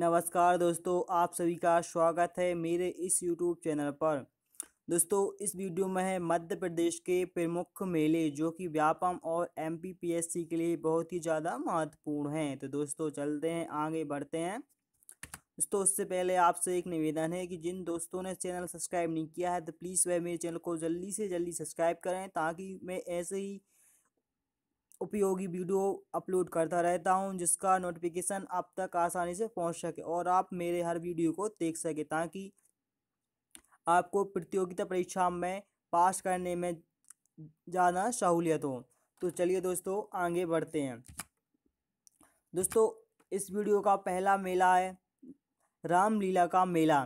नमस्कार दोस्तों आप सभी का स्वागत है मेरे इस यूट्यूब चैनल पर दोस्तों इस वीडियो में है मध्य प्रदेश के प्रमुख मेले जो कि व्यापम और एम पी के लिए बहुत ही ज़्यादा महत्वपूर्ण हैं तो दोस्तों चलते हैं आगे बढ़ते हैं दोस्तों उससे पहले आपसे एक निवेदन है कि जिन दोस्तों ने चैनल सब्सक्राइब नहीं किया है तो प्लीज़ वह मेरे चैनल को जल्दी से जल्दी सब्सक्राइब करें ताकि मैं ऐसे ही उपयोगी वीडियो अपलोड करता रहता हूँ जिसका नोटिफिकेशन आप तक आसानी से पहुँच सके और आप मेरे हर वीडियो को देख सके ताकि आपको प्रतियोगिता परीक्षा में पास करने में ज़्यादा सहूलियत हो तो चलिए दोस्तों आगे बढ़ते हैं दोस्तों इस वीडियो का पहला मेला है रामलीला का मेला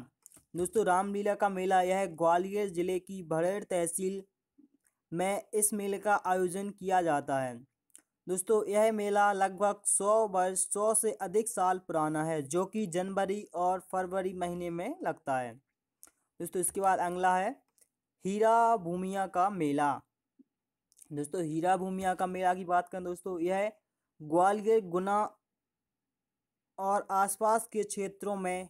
दोस्तों रामलीला का मेला यह ग्वालियर जिले की भरेड़ तहसील में इस मेले का आयोजन किया जाता है दोस्तों यह मेला लगभग 100 वर्ष 100 से अधिक साल पुराना है जो कि जनवरी और फरवरी महीने में लगता है दोस्तों इसके बाद अगला है हीरा भूमिया का मेला दोस्तों हीरा भूमिया का मेला की बात करें दोस्तों यह ग्वालियर गुना और आसपास के क्षेत्रों में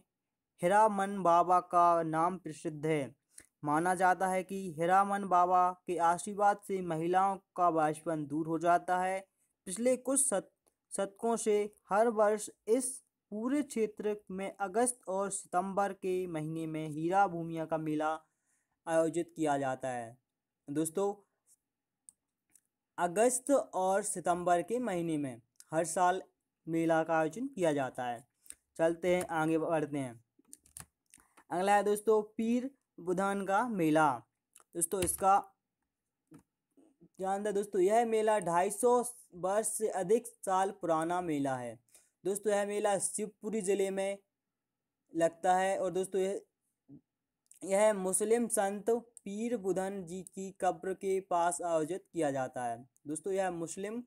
हिरामन बाबा का नाम प्रसिद्ध है माना जाता है कि हिरामन बाबा के आशीर्वाद से महिलाओं का बाचपन दूर हो जाता है पिछले कुछ शत शतकों से हर वर्ष इस पूरे क्षेत्र में अगस्त और सितंबर के महीने में हीरा भूमिया का मेला आयोजित किया जाता है दोस्तों अगस्त और सितंबर के महीने में हर साल मेला का आयोजन किया जाता है चलते हैं आगे बढ़ते हैं अगला है दोस्तों पीर बुधान का मेला दोस्तों इसका दें दोस्तों यह मेला सौ वर्ष से अधिक साल पुराना मेला है दोस्तों यह मेला शिवपुरी ज़िले में लगता है और दोस्तों यह यह मुस्लिम संत पीर बुधन जी की कब्र के पास आयोजित किया जाता है दोस्तों यह मुस्लिम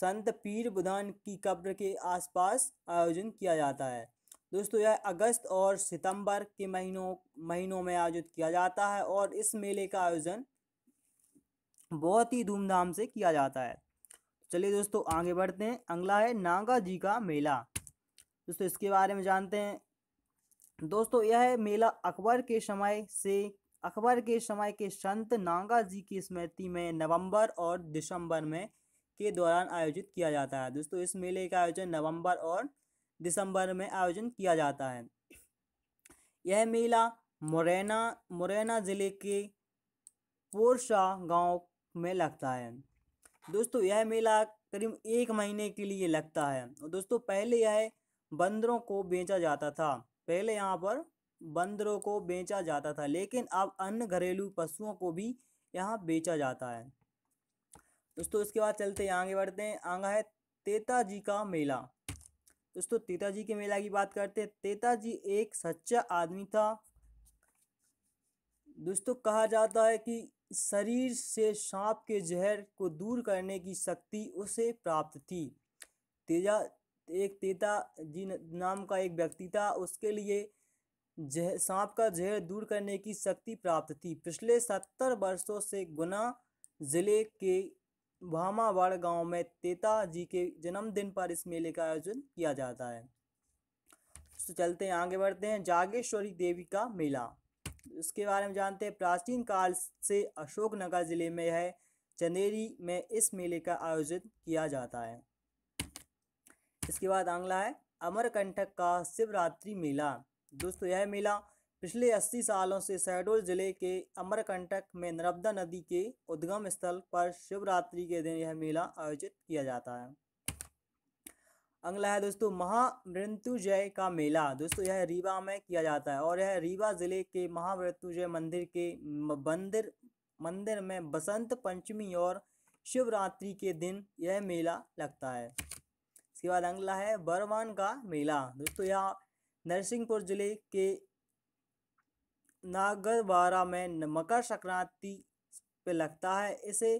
संत पीर बुधन की कब्र के आसपास आयोजन किया जाता है दोस्तों यह अगस्त और सितंबर के महीनों महीनों में आयोजित किया जाता है और इस मेले का आयोजन बहुत ही धूमधाम से किया जाता है चलिए दोस्तों आगे बढ़ते हैं अगला है नागा जी का मेला दोस्तों इसके बारे में जानते हैं दोस्तों यह है मेला अकबर के समय से अकबर के समय के संत नागा जी की स्मृति में नवंबर और दिसंबर में के दौरान आयोजित किया जाता है दोस्तों इस मेले का आयोजन नवंबर और दिसंबर में आयोजन किया जाता है यह मेला मुरैना मुरैना ज़िले के पोरसा गांव में लगता है दोस्तों यह मेला करीब एक महीने के लिए लगता है और दोस्तों पहले यह बंदरों को बेचा जाता था पहले यहाँ पर बंदरों को बेचा जाता था लेकिन अब अन्य घरेलू पशुओं को भी यहाँ बेचा जाता है दोस्तों इसके बाद चलते हैं आगे बढ़ते हैं आगा है तेता जी का मेला दोस्तों तेता जी के मेला की बात करते हैं तेता जी एक सच्चा आदमी था दोस्तों कहा जाता है कि शरीर से सांप के जहर को दूर करने की शक्ति उसे प्राप्त थी तेजा एक तेता जी नाम का एक व्यक्ति था उसके लिए जह सांप का जहर दूर करने की शक्ति प्राप्त थी पिछले सत्तर वर्षों से गुना जिले के भामावाड़ गांव में तेता जी के जन्मदिन पर इस मेले का आयोजन किया जाता है तो चलते हैं आगे बढ़ते हैं जागेश्वरी देवी का मेला इसके बारे में जानते हैं प्राचीन काल से अशोकनगर ज़िले में है चंदेरी में इस मेले का आयोजित किया जाता है इसके बाद आंगला है अमरकंटक का शिवरात्रि मेला दोस्तों यह मेला पिछले अस्सी सालों से शहडोल जिले के अमरकंटक में नर्मदा नदी के उद्गम स्थल पर शिवरात्रि के दिन यह मेला आयोजित किया जाता है अगला है दोस्तों महामृत्युजय का मेला दोस्तों यह रीवा में किया जाता है और यह रीवा ज़िले के महामृत्युजय मंदिर के मंदिर मंदिर में बसंत पंचमी और शिवरात्रि के दिन यह मेला लगता है इसके बाद अगला है बरवान का मेला दोस्तों यह नरसिंहपुर ज़िले के नागरवारा में मकर संक्रांति पे लगता है इसे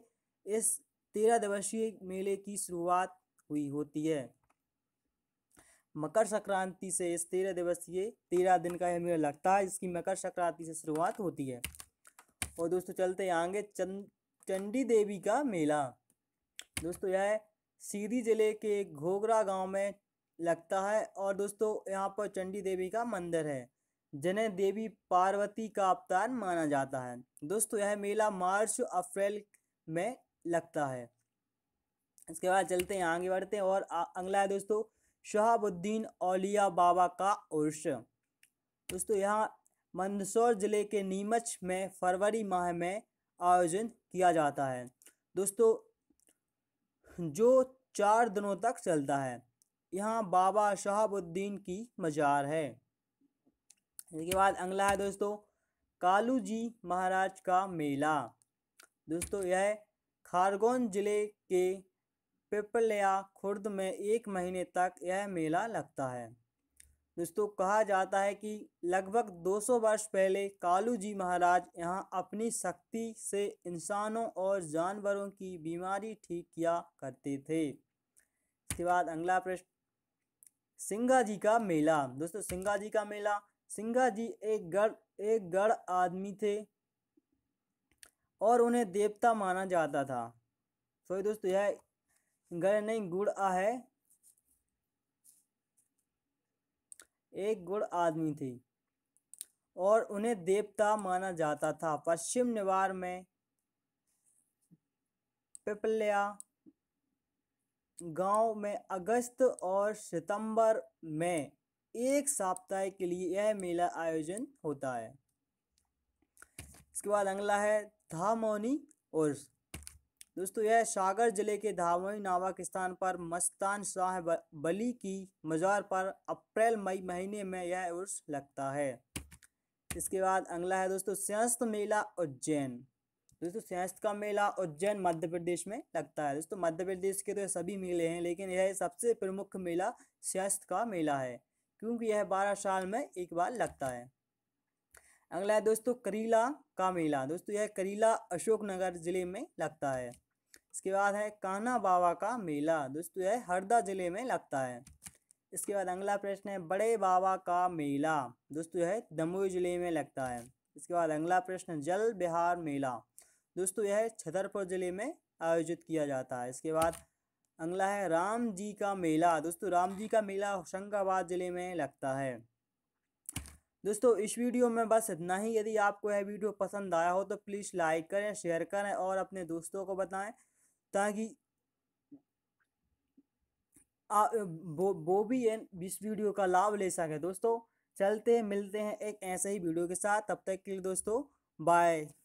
इस तेरह दिवसीय मेले की शुरुआत हुई होती है मकर संक्रांति से इस तेरह दिवसीय तेरह दिन का यह मेला लगता है जिसकी मकर संक्रांति से शुरुआत होती है और दोस्तों चलते हैं आगे चंद चंडी देवी का मेला दोस्तों यह सीधी जिले के घोगरा गांव में लगता है और दोस्तों यहाँ पर चंडी देवी का मंदिर है जिन्हें देवी पार्वती का अवतार माना जाता है दोस्तों यह मेला मार्च अप्रैल में लगता है इसके बाद चलते हैं आगे बढ़ते हैं और अगला है दोस्तों शहाबुद्दीन औलिया बाबा का उर्स दोस्तों यहाँ मंदसौर ज़िले के नीमच में फरवरी माह में आयोजन किया जाता है दोस्तों जो चार दिनों तक चलता है यहाँ बाबा शहाबुद्दीन की मज़ार है इसके बाद अगला है दोस्तों कालू जी महाराज का मेला दोस्तों यह खारगोन ज़िले के पिपलिया खुर्द में एक महीने तक यह मेला लगता है दोस्तों कहा जाता है कि लगभग 200 वर्ष पहले कालू जी महाराज यहाँ अपनी शक्ति से इंसानों और जानवरों की बीमारी ठीक किया करते थे इसके बाद अगला प्रश्न सिंगा जी का मेला दोस्तों सिंगा जी का मेला सिंगा जी एक गढ़ एक गढ़ आदमी थे और उन्हें देवता माना जाता था सॉरी तो दोस्तों यह गल नहीं गुड़ आ है एक गुड़ आदमी थी और उन्हें देवता माना जाता था पश्चिम निवार में पिपलिया गांव में अगस्त और सितंबर में एक सप्ताह के लिए यह मेला आयोजन होता है इसके बाद अगला है धामोनी उर्स दोस्तों यह सागर जिले के धावई नामक स्थान पर मस्तान शाह बली की मज़ार पर अप्रैल मई महीने में यह उर्स लगता है इसके बाद अगला है दोस्तों सियास्त मेला उज्जैन दोस्तों सियास्त का मेला उज्जैन मध्य प्रदेश में लगता है दोस्तों मध्य प्रदेश के तो सभी मेले हैं लेकिन यह सबसे प्रमुख मेला सियास्त का मेला है क्योंकि यह बारह साल में एक बार लगता है अगला है दोस्तों करीला का मेला दोस्तों यह करीला अशोकनगर ज़िले में लगता है इसके बाद है कान्हा बाबा का मेला दोस्तों यह हरदा जिले में लगता है इसके बाद अगला प्रश्न है बड़े बाबा का मेला दोस्तों यह दमोई जिले में लगता है इसके बाद अगला प्रश्न जल बिहार मेला दोस्तों यह छतरपुर जिले में आयोजित किया जाता है इसके बाद अगला है राम जी का मेला दोस्तों राम जी का मेला होशंगाबाद ज़िले में लगता है दोस्तों इस वीडियो में बस इतना ही यदि आपको यह वीडियो पसंद आया हो तो प्लीज़ लाइक करें शेयर करें और अपने दोस्तों को बताएं ताकि आ, वो वो भी इस वीडियो का लाभ ले सके दोस्तों चलते मिलते हैं एक ऐसे ही वीडियो के साथ तब तक के लिए दोस्तों बाय